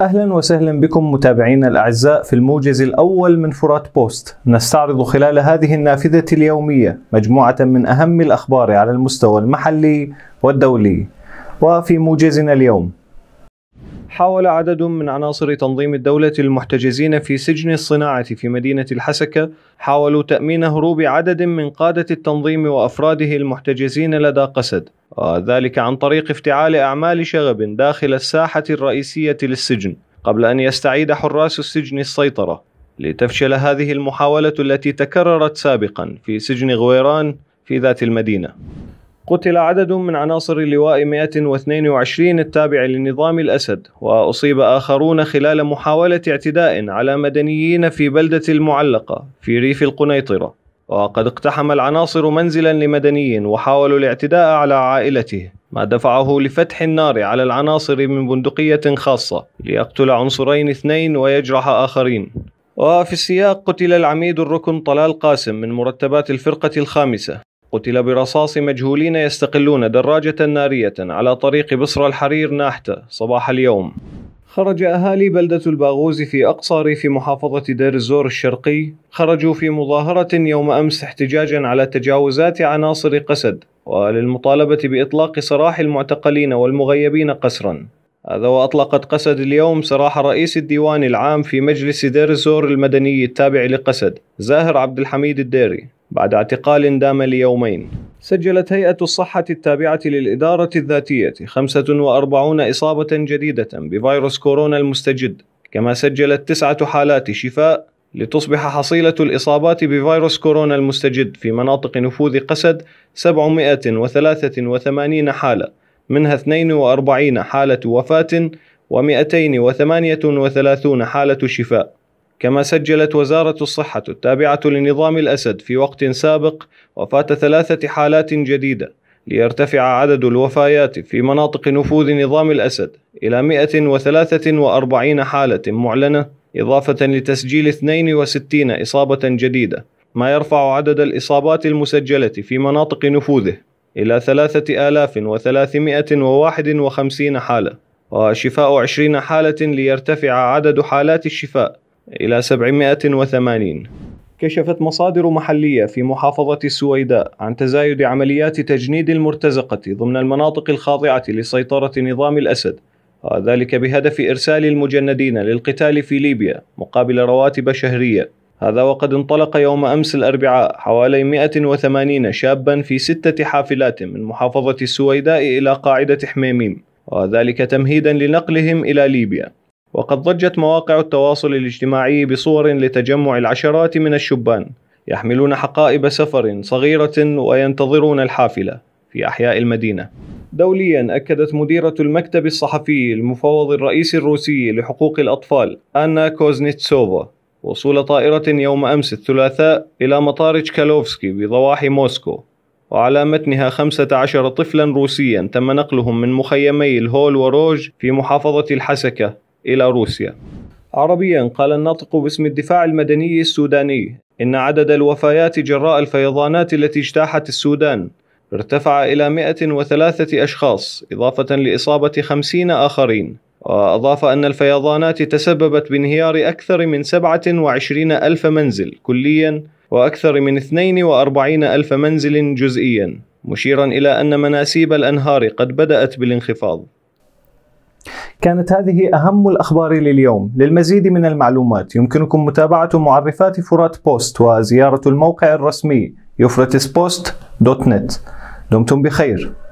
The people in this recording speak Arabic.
اهلا وسهلا بكم متابعينا الاعزاء في الموجز الاول من فرات بوست، نستعرض خلال هذه النافذه اليوميه مجموعه من اهم الاخبار على المستوى المحلي والدولي. وفي موجزنا اليوم حاول عدد من عناصر تنظيم الدولة المحتجزين في سجن الصناعة في مدينة الحسكة حاولوا تأمين هروب عدد من قادة التنظيم وأفراده المحتجزين لدى قسد وذلك عن طريق افتعال أعمال شغب داخل الساحة الرئيسية للسجن قبل أن يستعيد حراس السجن السيطرة لتفشل هذه المحاولة التي تكررت سابقا في سجن غويران في ذات المدينة قتل عدد من عناصر اللواء 122 التابع لنظام الأسد وأصيب آخرون خلال محاولة اعتداء على مدنيين في بلدة المعلقة في ريف القنيطرة وقد اقتحم العناصر منزلا لمدني وحاولوا الاعتداء على عائلته ما دفعه لفتح النار على العناصر من بندقية خاصة ليقتل عنصرين اثنين ويجرح آخرين وفي السياق قتل العميد الركن طلال قاسم من مرتبات الفرقة الخامسة قتل برصاص مجهولين يستقلون دراجة نارية على طريق بصر الحرير ناحتة صباح اليوم خرج أهالي بلدة الباغوز في أقصى ريف محافظة دير الزور الشرقي خرجوا في مظاهرة يوم أمس احتجاجا على تجاوزات عناصر قسد وللمطالبة بإطلاق سراح المعتقلين والمغيبين قسرا هذا وأطلقت قسد اليوم سراح رئيس الديوان العام في مجلس دير الزور المدني التابع لقسد زاهر عبد الحميد الديري بعد اعتقال دام ليومين سجلت هيئة الصحة التابعة للإدارة الذاتية 45 إصابة جديدة بفيروس كورونا المستجد، كما سجلت تسعة حالات شفاء لتصبح حصيلة الإصابات بفيروس كورونا المستجد في مناطق نفوذ قسد 783 حالة، منها 42 حالة وفاة و238 حالة شفاء. كما سجلت وزارة الصحة التابعة لنظام الأسد في وقت سابق وفاة ثلاثة حالات جديدة ليرتفع عدد الوفيات في مناطق نفوذ نظام الأسد إلى 143 حالة معلنة إضافة لتسجيل 62 إصابة جديدة ما يرفع عدد الإصابات المسجلة في مناطق نفوذه إلى 3351 حالة وشفاء 20 حالة ليرتفع عدد حالات الشفاء إلى 780 كشفت مصادر محلية في محافظة السويداء عن تزايد عمليات تجنيد المرتزقة ضمن المناطق الخاضعة لسيطرة نظام الأسد وذلك آه، بهدف إرسال المجندين للقتال في ليبيا مقابل رواتب شهرية هذا وقد انطلق يوم أمس الأربعاء حوالي 180 شابا في ستة حافلات من محافظة السويداء إلى قاعدة حميميم وذلك آه، تمهيدا لنقلهم إلى ليبيا وقد ضجت مواقع التواصل الاجتماعي بصور لتجمع العشرات من الشبان يحملون حقائب سفر صغيرة وينتظرون الحافلة في أحياء المدينة. دوليا أكدت مديرة المكتب الصحفي المفوض الرئيسي الروسي لحقوق الأطفال أنا كوزنيتسوفا وصول طائرة يوم أمس الثلاثاء إلى مطار تشكالوفسكي بضواحي موسكو وعلى متنها 15 طفلا روسيا تم نقلهم من مخيمي الهول وروج في محافظة الحسكة إلى روسيا. عربيا قال الناطق باسم الدفاع المدني السوداني إن عدد الوفيات جراء الفيضانات التي اجتاحت السودان ارتفع إلى 103 أشخاص إضافة لإصابة 50 آخرين وأضاف أن الفيضانات تسببت بانهيار أكثر من 27 ألف منزل كليا وأكثر من 42 ألف منزل جزئيا مشيرا إلى أن مناسيب الأنهار قد بدأت بالانخفاض كانت هذه أهم الأخبار لليوم للمزيد من المعلومات يمكنكم متابعة معرفات فرات بوست وزيارة الموقع الرسمي بوست دوت نت دمتم بخير